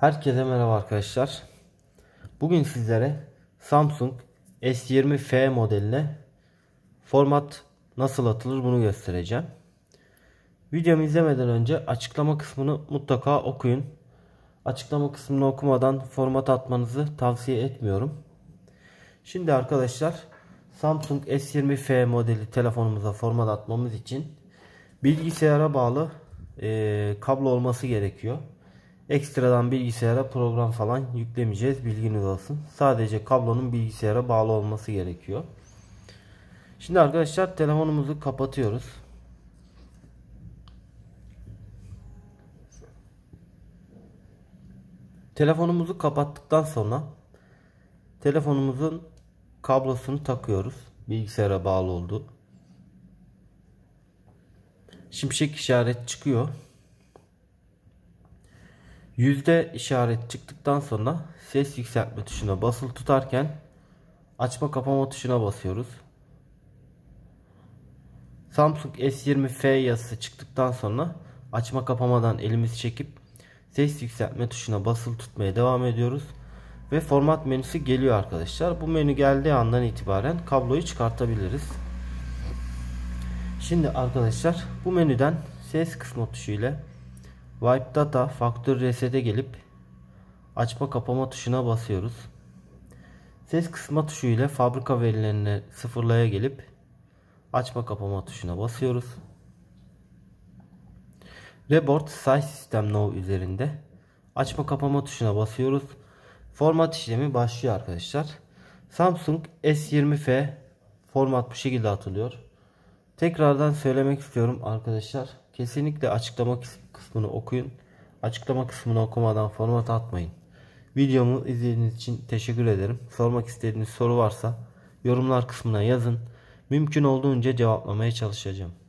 Herkese merhaba arkadaşlar. Bugün sizlere Samsung S20F modeline format nasıl atılır bunu göstereceğim. Videomu izlemeden önce açıklama kısmını mutlaka okuyun. Açıklama kısmını okumadan format atmanızı tavsiye etmiyorum. Şimdi arkadaşlar Samsung S20F modeli telefonumuza format atmamız için bilgisayara bağlı e, kablo olması gerekiyor. Ekstradan bilgisayara program falan yüklemeyeceğiz. Bilginiz olsun. Sadece kablonun bilgisayara bağlı olması gerekiyor. Şimdi arkadaşlar telefonumuzu kapatıyoruz. Telefonumuzu kapattıktan sonra telefonumuzun kablosunu takıyoruz. Bilgisayara bağlı oldu. Şimşek işaret çıkıyor. Yüzde işaret çıktıktan sonra ses yükseltme tuşuna basılı tutarken açma kapama tuşuna basıyoruz. Samsung S20F yazısı çıktıktan sonra açma kapamadan elimizi çekip ses yükseltme tuşuna basılı tutmaya devam ediyoruz. Ve format menüsü geliyor arkadaşlar. Bu menü geldiği andan itibaren kabloyu çıkartabiliriz. Şimdi arkadaşlar bu menüden ses kısmı tuşu ile Wipe Data Faktör Reset'e gelip açma kapama tuşuna basıyoruz. Ses kısma tuşu ile fabrika verilerini sıfırlaya gelip açma kapama tuşuna basıyoruz. Report Size System No üzerinde açma kapama tuşuna basıyoruz. Format işlemi başlıyor arkadaşlar. Samsung S20F format bu şekilde atılıyor. Tekrardan söylemek istiyorum arkadaşlar. Kesinlikle açıklama kısmını okuyun. Açıklama kısmını okumadan format atmayın. Videomu izlediğiniz için teşekkür ederim. Sormak istediğiniz soru varsa yorumlar kısmına yazın. Mümkün olduğunca cevaplamaya çalışacağım.